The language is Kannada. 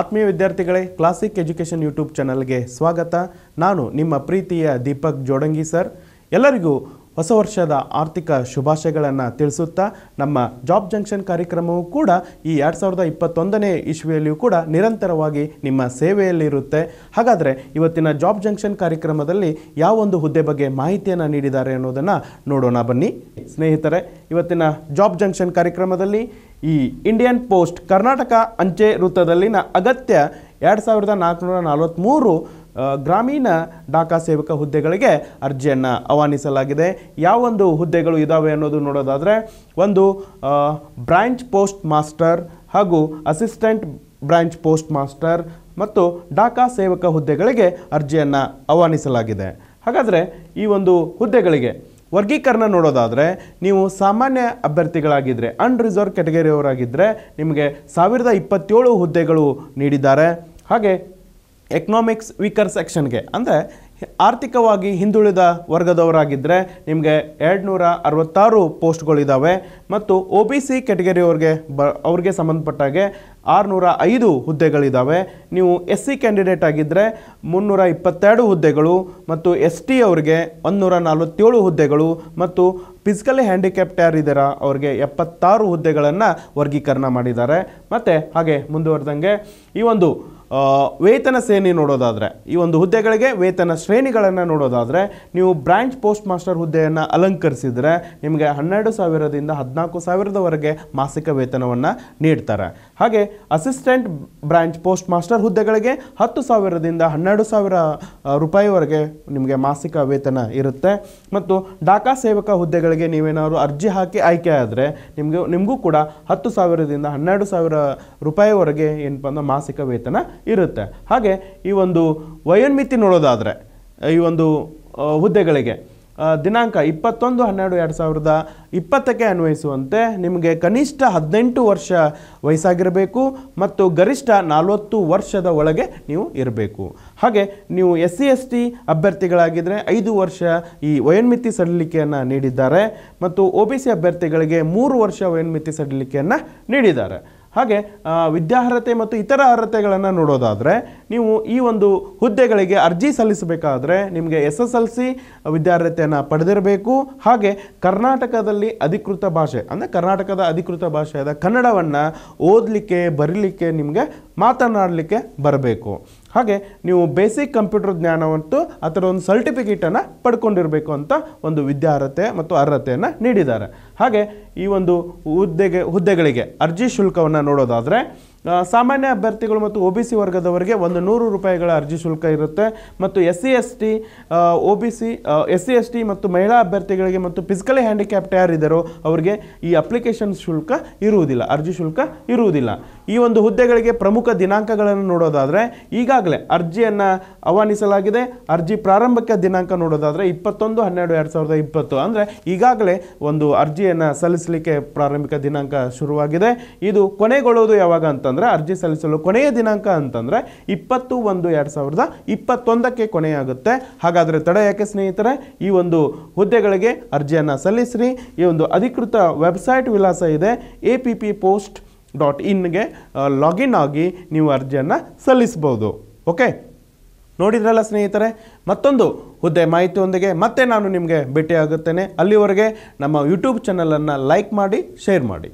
ಆತ್ಮೀಯ ವಿದ್ಯಾರ್ಥಿಗಳೇ ಕ್ಲಾಸಿಕ್ ಎಜುಕೇಷನ್ ಯೂಟ್ಯೂಬ್ ಚಾನಲ್ಗೆ ಸ್ವಾಗತ ನಾನು ನಿಮ್ಮ ಪ್ರೀತಿಯ ದೀಪಕ್ ಜೋಡಂಗಿ ಸರ್ ಎಲ್ಲರಿಗೂ ಹೊಸ ವರ್ಷದ ಆರ್ಥಿಕ ಶುಭಾಶಯಗಳನ್ನು ತಿಳಿಸುತ್ತಾ ನಮ್ಮ ಜಾಬ್ ಜಂಕ್ಷನ್ ಕಾರ್ಯಕ್ರಮವು ಕೂಡ ಈ ಎರಡು ಸಾವಿರದ ಇಪ್ಪತ್ತೊಂದನೇ ಇಶ್ವಿಯಲ್ಲಿಯೂ ಕೂಡ ನಿರಂತರವಾಗಿ ನಿಮ್ಮ ಸೇವೆಯಲ್ಲಿರುತ್ತೆ ಹಾಗಾದರೆ ಇವತ್ತಿನ ಜಾಬ್ ಜಂಕ್ಷನ್ ಕಾರ್ಯಕ್ರಮದಲ್ಲಿ ಯಾವೊಂದು ಹುದ್ದೆ ಬಗ್ಗೆ ಮಾಹಿತಿಯನ್ನು ನೀಡಿದ್ದಾರೆ ಅನ್ನೋದನ್ನು ನೋಡೋಣ ಬನ್ನಿ ಸ್ನೇಹಿತರೆ ಇವತ್ತಿನ ಜಾಬ್ ಜಂಕ್ಷನ್ ಕಾರ್ಯಕ್ರಮದಲ್ಲಿ ಈ ಇಂಡಿಯನ್ ಪೋಸ್ಟ್ ಕರ್ನಾಟಕ ಅಂಚೆ ವೃತ್ತದಲ್ಲಿನ ಅಗತ್ಯ ಎರಡು ಸಾವಿರದ ನಾಲ್ಕುನೂರ ನಲವತ್ತ್ಮೂರು ಗ್ರಾಮೀಣ ಡಾಕಾ ಸೇವಕ ಹುದ್ದೆಗಳಿಗೆ ಅರ್ಜಿಯನ್ನು ಆಹ್ವಾನಿಸಲಾಗಿದೆ ಯಾವೊಂದು ಹುದ್ದೆಗಳು ಇದ್ದಾವೆ ಅನ್ನೋದು ನೋಡೋದಾದರೆ ಒಂದು ಬ್ರಾಂಚ್ ಪೋಸ್ಟ್ ಮಾಸ್ಟರ್ ಹಾಗೂ ಅಸಿಸ್ಟೆಂಟ್ ಬ್ರಾಂಚ್ ಪೋಸ್ಟ್ ಮಾಸ್ಟರ್ ಮತ್ತು ಡಾಕಾ ಸೇವಕ ಹುದ್ದೆಗಳಿಗೆ ಅರ್ಜಿಯನ್ನು ಆಹ್ವಾನಿಸಲಾಗಿದೆ ಹಾಗಾದರೆ ಈ ಒಂದು ಹುದ್ದೆಗಳಿಗೆ ವರ್ಗೀಕರಣ ನೋಡೋದಾದರೆ ನೀವು ಸಾಮಾನ್ಯ ಅಭ್ಯರ್ಥಿಗಳಾಗಿದ್ದರೆ ಅನ್ರಿಸರ್ವ್ ಕ್ಯಾಟಗರಿಯವರಾಗಿದ್ದರೆ ನಿಮಗೆ ಸಾವಿರದ ಇಪ್ಪತ್ತೇಳು ಹುದ್ದೆಗಳು ನೀಡಿದ್ದಾರೆ ಹಾಗೆ ಎಕನಾಮಿಕ್ಸ್ ವೀಕರ್ ಸೆಕ್ಷನ್ಗೆ ಅಂದರೆ ಆರ್ಥಿಕವಾಗಿ ಹಿಂದುಳಿದ ವರ್ಗದವರಾಗಿದ್ದರೆ ನಿಮಗೆ ನೂರ ಅರವತ್ತಾರು ಪೋಸ್ಟ್ಗಳಿದ್ದಾವೆ ಮತ್ತು ಒ ಬಿ ಸಿ ಕ್ಯಾಟಗರಿಯವ್ರಿಗೆ ಬ ಅವ್ರಿಗೆ ಸಂಬಂಧಪಟ್ಟಾಗೆ ಆರುನೂರ ಐದು ಹುದ್ದೆಗಳಿದ್ದಾವೆ ನೀವು ಎಸ್ ಸಿ ಕ್ಯಾಂಡಿಡೇಟ್ ಆಗಿದ್ದರೆ ಮುನ್ನೂರ ಇಪ್ಪತ್ತೆರಡು ಹುದ್ದೆಗಳು ಮತ್ತು ಎಸ್ ಟಿ ಅವ್ರಿಗೆ ಒಂದುನೂರ ನಲವತ್ತೇಳು ಹುದ್ದೆಗಳು ಮತ್ತು ಫಿಸಿಕಲಿ ಹ್ಯಾಂಡಿಕ್ಯಾಪ್ಡ್ ಇದರ ಅವ್ರಿಗೆ ಎಪ್ಪತ್ತಾರು ಹುದ್ದೆಗಳನ್ನು ವರ್ಗೀಕರಣ ಮಾಡಿದ್ದಾರೆ ಮತ್ತು ಹಾಗೆ ಮುಂದುವರೆದಂಗೆ ಈ ಒಂದು ವೇತನ ಶ್ರೇಣಿ ನೋಡೋದಾದರೆ ಈ ಒಂದು ಹುದ್ದೆಗಳಿಗೆ ವೇತನ ಶ್ರೇಣಿಗಳನ್ನು ನೋಡೋದಾದರೆ ನೀವು ಬ್ರಾಂಚ್ ಪೋಸ್ಟ್ ಮಾಸ್ಟರ್ ಹುದ್ದೆಯನ್ನು ಅಲಂಕರಿಸಿದರೆ ನಿಮಗೆ ಹನ್ನೆರಡು ಸಾವಿರದಿಂದ ಹದಿನಾಲ್ಕು ಸಾವಿರದವರೆಗೆ ಮಾಸಿಕ ವೇತನವನ್ನು ನೀಡ್ತಾರೆ ಹಾಗೆ ಅಸಿಸ್ಟೆಂಟ್ ಬ್ರಾಂಚ್ ಪೋಸ್ಟ್ ಮಾಸ್ಟರ್ ಹುದ್ದೆಗಳಿಗೆ ಹತ್ತು ಸಾವಿರದಿಂದ ಹನ್ನೆರಡು ಸಾವಿರ ರೂಪಾಯಿವರೆಗೆ ನಿಮಗೆ ಮಾಸಿಕ ವೇತನ ಇರುತ್ತೆ ಮತ್ತು ಡಾಕಾ ಸೇವಕ ಹುದ್ದೆಗಳಿಗೆ ನೀವೇನಾದರೂ ಅರ್ಜಿ ಹಾಕಿ ಆಯ್ಕೆ ಆದರೆ ನಿಮಗೆ ನಿಮಗೂ ಕೂಡ ಹತ್ತು ಸಾವಿರದಿಂದ ಹನ್ನೆರಡು ಸಾವಿರ ರೂಪಾಯಿವರೆಗೆ ಏನಪ್ಪ ಅಂದ್ರೆ ಮಾಸಿಕ ವೇತನ ಇರುತ್ತೆ ಹಾಗೆ ಈ ಒಂದು ವಯೋನ್ಮಿತಿ ನೋಡೋದಾದರೆ ಈ ಒಂದು ಹುದ್ದೆಗಳಿಗೆ ದಿನಾಂಕ ಇಪ್ಪತ್ತೊಂದು ಹನ್ನೆರಡು ಎರಡು ಸಾವಿರದ ಇಪ್ಪತ್ತಕ್ಕೆ ಅನ್ವಯಿಸುವಂತೆ ನಿಮಗೆ ಕನಿಷ್ಠ ಹದಿನೆಂಟು ವರ್ಷ ವಯಸ್ಸಾಗಿರಬೇಕು ಮತ್ತು ಗರಿಷ್ಠ ನಲವತ್ತು ವರ್ಷದ ಒಳಗೆ ನೀವು ಇರಬೇಕು ಹಾಗೆ ನೀವು ಎಸ್ ಸಿ ಎಸ್ ಟಿ ಅಭ್ಯರ್ಥಿಗಳಾಗಿದ್ದರೆ ಐದು ವರ್ಷ ಈ ವಯೋನ್ಮಿತಿ ಸಡಿಲಿಕೆಯನ್ನು ನೀಡಿದ್ದಾರೆ ಮತ್ತು ಒ ಬಿ ಸಿ ಅಭ್ಯರ್ಥಿಗಳಿಗೆ ಮೂರು ವರ್ಷ ವಯೋನ್ಮಿತಿ ಸಡಿಲಿಕೆಯನ್ನು ನೀಡಿದ್ದಾರೆ ಹಾಗೆ ವಿದ್ಯಾರ್ಹತೆ ಮತ್ತು ಇತರ ಅರ್ಹತೆಗಳನ್ನು ನೋಡೋದಾದರೆ ನೀವು ಈ ಒಂದು ಹುದ್ದೆಗಳಿಗೆ ಅರ್ಜಿ ಸಲ್ಲಿಸಬೇಕಾದ್ರೆ ನಿಮಗೆ ಎಸ್ ಎಸ್ ಎಲ್ ಸಿ ವಿದ್ಯಾರ್ಹತೆಯನ್ನು ಪಡೆದಿರಬೇಕು ಹಾಗೆ ಕರ್ನಾಟಕದಲ್ಲಿ ಅಧಿಕೃತ ಭಾಷೆ ಅಂದರೆ ಕರ್ನಾಟಕದ ಅಧಿಕೃತ ಭಾಷೆಯಾದ ಕನ್ನಡವನ್ನು ಓದಲಿಕ್ಕೆ ಬರೀಲಿಕ್ಕೆ ನಿಮಗೆ ಮಾತನಾಡಲಿಕ್ಕೆ ಬರಬೇಕು ಹಾಗೆ ನೀವು ಬೇಸಿಕ್ ಕಂಪ್ಯೂಟರ್ ಜ್ಞಾನವಂತೂ ಅದರ ಒಂದು ಸರ್ಟಿಫಿಕೇಟನ್ನು ಪಡ್ಕೊಂಡಿರಬೇಕು ಅಂತ ಒಂದು ವಿದ್ಯಾರ್ಹತೆ ಮತ್ತು ಅರ್ಹತೆಯನ್ನು ನೀಡಿದ್ದಾರೆ ಹಾಗೆ ಈ ಒಂದು ಹುದ್ದೆಗೆ ಹುದ್ದೆಗಳಿಗೆ ಅರ್ಜಿ ಶುಲ್ಕವನ್ನು ನೋಡೋದಾದರೆ ಸಾಮಾನ್ಯ ಅಭ್ಯರ್ಥಿಗಳು ಮತ್ತು ಒ ಬಿ ಸಿ ವರ್ಗದವರಿಗೆ ಒಂದು ನೂರು ರೂಪಾಯಿಗಳ ಅರ್ಜಿ ಶುಲ್ಕ ಇರುತ್ತೆ ಮತ್ತು S C S T O B C S C S T ಮತ್ತು ಮಹಿಳಾ ಅಭ್ಯರ್ಥಿಗಳಿಗೆ ಮತ್ತು ಫಿಸಿಕಲಿ ಹ್ಯಾಂಡಿಕ್ಯಾಪ್ಟ್ ಯಾರಿದ್ದಾರೋ ಅವರಿಗೆ ಈ ಅಪ್ಲಿಕೇಶನ್ ಶುಲ್ಕ ಇರುವುದಿಲ್ಲ ಅರ್ಜಿ ಶುಲ್ಕ ಇರುವುದಿಲ್ಲ ಈ ಒಂದು ಹುದ್ದೆಗಳಿಗೆ ಪ್ರಮುಖ ದಿನಾಂಕಗಳನ್ನು ನೋಡೋದಾದರೆ ಈಗಾಗಲೇ ಅರ್ಜಿಯನ್ನು ಆಹ್ವಾನಿಸಲಾಗಿದೆ ಅರ್ಜಿ ಪ್ರಾರಂಭಕ್ಕೆ ದಿನಾಂಕ ನೋಡೋದಾದರೆ ಇಪ್ಪತ್ತೊಂದು ಹನ್ನೆರಡು ಎರಡು ಸಾವಿರದ ಇಪ್ಪತ್ತು ಅಂದರೆ ಈಗಾಗಲೇ ಒಂದು ಅರ್ಜಿಯನ್ನು ಸಲ್ಲಿಸಲಿಕ್ಕೆ ಪ್ರಾರಂಭಿಕ ದಿನಾಂಕ ಶುರುವಾಗಿದೆ ಇದು ಕೊನೆಗೊಳ್ಳೋದು ಯಾವಾಗ ಅಂತಂದರೆ ಅಂತಂದರೆ ಅರ್ಜಿ ಸಲ್ಲಿಸಲು ಕೊನೆಯ ದಿನಾಂಕ ಅಂತಂದರೆ ಇಪ್ಪತ್ತು ಒಂದು ಎರಡು ಸಾವಿರದ ಇಪ್ಪತ್ತೊಂದಕ್ಕೆ ಕೊನೆಯಾಗುತ್ತೆ ಹಾಗಾದರೆ ತಡ ಯಾಕೆ ಸ್ನೇಹಿತರೆ ಈ ಒಂದು ಹುದ್ದೆಗಳಿಗೆ ಅರ್ಜಿಯನ್ನು ಸಲ್ಲಿಸಿರಿ ಈ ಒಂದು ಅಧಿಕೃತ ವೆಬ್ಸೈಟ್ ವಿಳಾಸ ಇದೆ A P P post dot ಇನ್ಗೆ ಲಾಗಿನ್ ಆಗಿ ನೀವು ಅರ್ಜಿಯನ್ನು ಸಲ್ಲಿಸ್ಬೋದು ಓಕೆ ನೋಡಿದ್ರಲ್ಲ ಸ್ನೇಹಿತರೆ ಮತ್ತೊಂದು ಹುದ್ದೆ ಮಾಹಿತಿಯೊಂದಿಗೆ ಮತ್ತೆ ನಾನು ನಿಮಗೆ ಭೇಟಿಯಾಗುತ್ತೇನೆ ಅಲ್ಲಿವರೆಗೆ ನಮ್ಮ ಯೂಟ್ಯೂಬ್ ಚಾನಲನ್ನು ಲೈಕ್ ಮಾಡಿ ಶೇರ್ ಮಾಡಿ